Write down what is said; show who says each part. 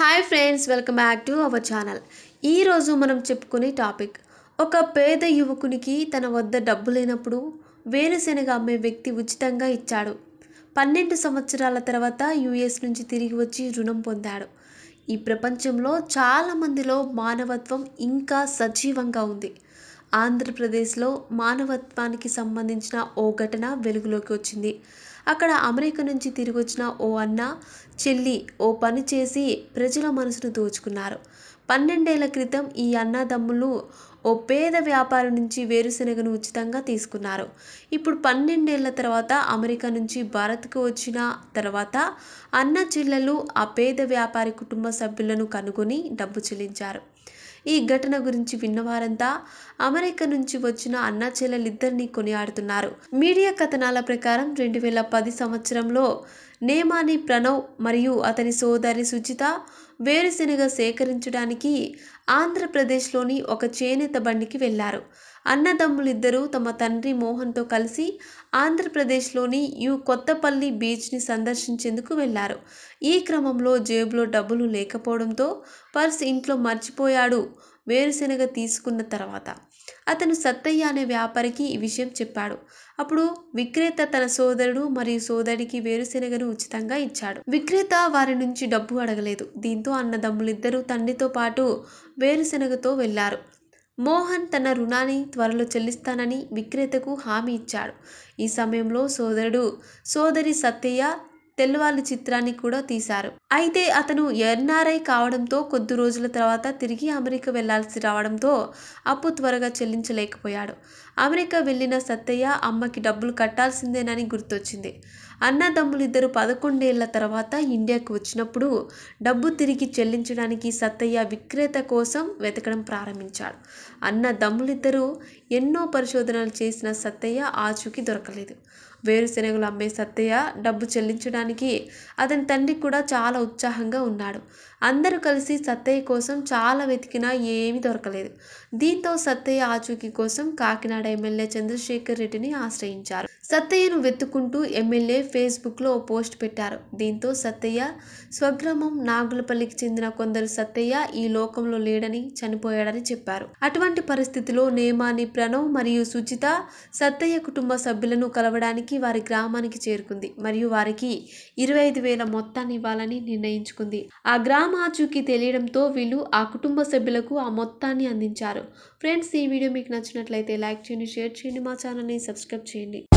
Speaker 1: hi friends welcome back to our channel ఈరోజు మనం చెప్పుకునే టాపిక్ ఒక పేద యువకునికి తన వద్ద డబ్బు లేనప్పుడు వేరుశెనగ అమ్మే వ్యక్తి ఉచితంగా ఇచ్చాడు పన్నెండు సంవత్సరాల తర్వాత యుఎస్ నుంచి తిరిగి వచ్చి రుణం పొందాడు ఈ ప్రపంచంలో చాలామందిలో మానవత్వం ఇంకా సజీవంగా ఉంది ఆంధ్రప్రదేశ్లో మానవత్వానికి సంబంధించిన ఓ ఘటన వెలుగులోకి వచ్చింది అక్కడ అమెరికా నుంచి తిరిగి వచ్చిన ఓ అన్న చెల్లి ఓ పని చేసి ప్రజల మనసును దోచుకున్నారు పన్నెండేళ్ల క్రితం ఈ అన్నదమ్ములు ఓ పేద వ్యాపారి నుంచి వేరుశెనగను ఉచితంగా తీసుకున్నారు ఇప్పుడు పన్నెండేళ్ల తర్వాత అమెరికా నుంచి భారత్కు వచ్చిన తర్వాత అన్న చెల్లెలు ఆ పేద వ్యాపారి కుటుంబ సభ్యులను కనుగొని డబ్బు చెల్లించారు ఈ ఘటన గురించి విన్నవారంతా అమెరికా నుంచి వచ్చిన అన్నా చెల్లెలిద్దరినీ కొనియాడుతున్నారు మీడియా కథనాల ప్రకారం రెండు వేల పది సంవత్సరంలో నేమాని ప్రణవ్ మరియు అతని సోదరి సుజిత వేరుశెనగ సేకరించడానికి ఆంధ్రప్రదేశ్లోని ఒక చేనేత బండికి వెళ్లారు అన్నదమ్ములిద్దరూ తమ తండ్రి మోహన్తో కలిసి ఆంధ్రప్రదేశ్లోని యు కొత్తపల్లి బీచ్ని సందర్శించేందుకు వెళ్లారు ఈ క్రమంలో జేబులో డబ్బులు లేకపోవడంతో పర్స్ ఇంట్లో మర్చిపోయాడు వేరుశెనగ తీసుకున్న తర్వాత అతను సత్తయ్య అనే వ్యాపారికి ఈ విషయం చెప్పాడు అప్పుడు విక్రేత తన సోదరుడు మరియు సోదరికి వేరుశెనగను ఉచితంగా ఇచ్చాడు విక్రేత వారి నుంచి డబ్బు అడగలేదు దీంతో అన్నదమ్ములిద్దరూ తండ్రితో పాటు వేరుశెనగతో వెళ్లారు మోహన్ తన రుణాన్ని త్వరలో చెల్లిస్తానని విక్రేతకు హామీ ఇచ్చాడు ఈ సమయంలో సోదరుడు సోదరి సత్తయ్య తెల్లవాళ్ళ చిత్రాన్ని కూడా తీశారు అయితే అతను ఎన్ఆర్ఐ కావడంతో కొద్ది రోజుల తర్వాత తిరిగి అమెరికా వెళ్లాల్సి రావడంతో అప్పు త్వరగా చెల్లించలేకపోయాడు అమెరికా వెళ్ళిన సత్తయ్య అమ్మకి డబ్బులు కట్టాల్సిందేనని గుర్తొచ్చింది అన్నదమ్ములిద్దరు పదకొండేళ్ల తర్వాత ఇండియాకు వచ్చినప్పుడు డబ్బు తిరిగి చెల్లించడానికి సత్తయ్య విక్రేత కోసం వెతకడం ప్రారంభించాడు అన్నదమ్ములిద్దరూ ఎన్నో పరిశోధనలు చేసిన సత్తయ్య ఆచూకీ దొరకలేదు వేరుశెనగలు అమ్మే సత్తయ్య డబ్బు చెల్లించడానికి అతని తండ్రి కూడా చాలా ఉత్సాహంగా ఉన్నాడు అందరూ కలిసి సత్తయ్య కోసం చాలా వెతికినా ఏమీ దొరకలేదు దీంతో సత్తయ్య ఆచూకీ కోసం కాకినాడ ఎమ్మెల్యే చంద్రశేఖర్ రెడ్డిని ఆశ్రయించారు సత్తయ్యను వెతుక్కుంటూ ఎమ్మెల్యే ఫేస్బుక్లో ఓ పోస్ట్ పెట్టారు దీంతో సత్తయ్య స్వగ్రామం నాగులపల్లికి చెందిన కొందరు సత్తయ్య ఈ లోకంలో లేడని చనిపోయాడని చెప్పారు అటువంటి పరిస్థితిలో నేమాని ప్రణవ్ మరియు సుచిత సత్తయ్య కుటుంబ సభ్యులను కలవడానికి వారి గ్రామానికి చేరుకుంది మరియు వారికి ఇరవై ఐదు వేల మొత్తాన్ని ఇవ్వాలని నిర్ణయించుకుంది ఆ గ్రామ రామాజుకి తెలియడంతో వీళ్ళు ఆ కుటుంబ సభ్యులకు ఆ మొత్తాన్ని అందించారు ఫ్రెండ్స్ ఈ వీడియో మీకు నచ్చినట్లయితే లైక్ చేయండి షేర్ చేయండి మా ఛానల్ని సబ్స్క్రైబ్ చేయండి